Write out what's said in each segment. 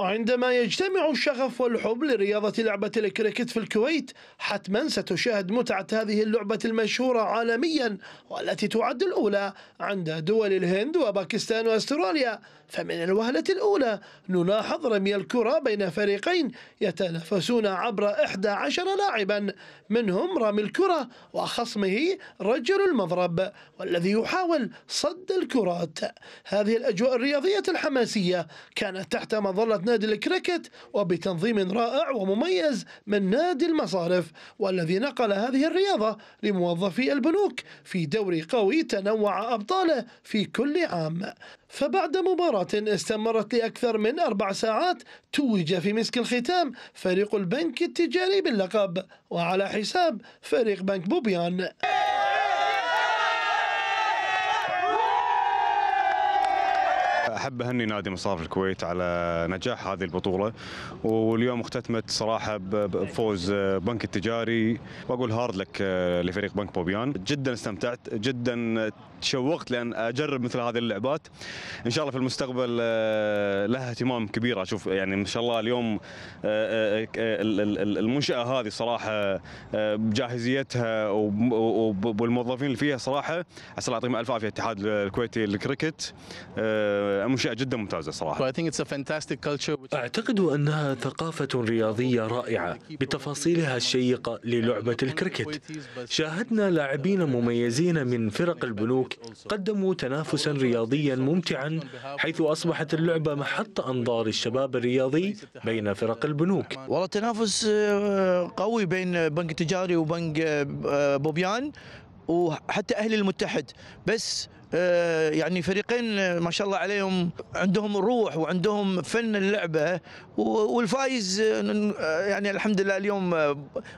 عندما يجتمع الشغف والحب لرياضة لعبة الكريكت في الكويت حتما ستشاهد متعة هذه اللعبة المشهورة عالميا والتي تعد الأولى عند دول الهند وباكستان وأستراليا فمن الوهلة الأولى نلاحظ رمي الكرة بين فريقين يتنافسون عبر 11 لاعبا منهم رامي الكرة وخصمه رجل المضرب والذي يحاول صد الكرات هذه الأجواء الرياضية الحماسية كانت تحت مظلة نادي الكريكت وبتنظيم رائع ومميز من نادي المصارف والذي نقل هذه الرياضة لموظفي البنوك في دوري قوي تنوع أبطاله في كل عام فبعد مباراة استمرت لأكثر من أربع ساعات توج في مسك الختام فريق البنك التجاري باللقب وعلى حساب فريق بنك بوبيان احب اهني نادي مصارف الكويت على نجاح هذه البطوله واليوم اختتمت صراحه بفوز بنك التجاري واقول هارد لك آه، لفريق بنك بوبيان جدا استمتعت جدا تشوقت لان اجرب مثل هذه اللعبات ان شاء الله في المستقبل آه، لها اهتمام كبير اشوف يعني ان شاء الله اليوم آه، المنشاه هذه صراحه بجاهزيتها والموظفين اللي فيها صراحه عسى الله يعطيهم الف عافيه الاتحاد الكويتي للكريكت منشاه جدا ممتازه صراحه اعتقد انها ثقافه رياضيه رائعه بتفاصيلها الشيقه للعبه الكريكت شاهدنا لاعبين مميزين من فرق البنوك قدموا تنافسا رياضيا ممتعا حيث اصبحت اللعبه محط انظار الشباب الرياضي بين فرق البنوك والله تنافس آه، قوي بين بنك تجاري وبنك آه، بوبيان وحتى اهل المتحد بس آه، يعني فريقين آه، ما شاء الله عليهم عندهم روح وعندهم فن اللعبه والفايز آه، يعني الحمد لله اليوم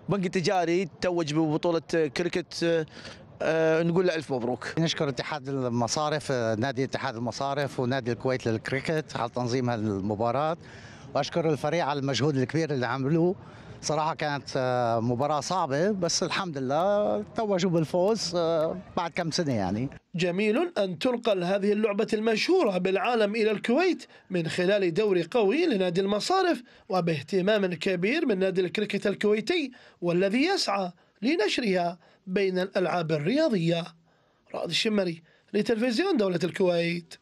بنك التجاري توج ببطوله كريكت نقول له الف مبروك. نشكر اتحاد المصارف نادي اتحاد المصارف ونادي الكويت للكريكت على تنظيم هذه المباراه واشكر الفريق على المجهود الكبير اللي عملوه صراحه كانت آه، مباراه صعبه بس الحمد لله توجوا بالفوز آه، بعد كم سنه يعني جميل أن تنقل هذه اللعبة المشهورة بالعالم إلى الكويت من خلال دور قوي لنادي المصارف وباهتمام كبير من نادي الكريكت الكويتي والذي يسعى لنشرها بين الألعاب الرياضية رائد الشمري لتلفزيون دولة الكويت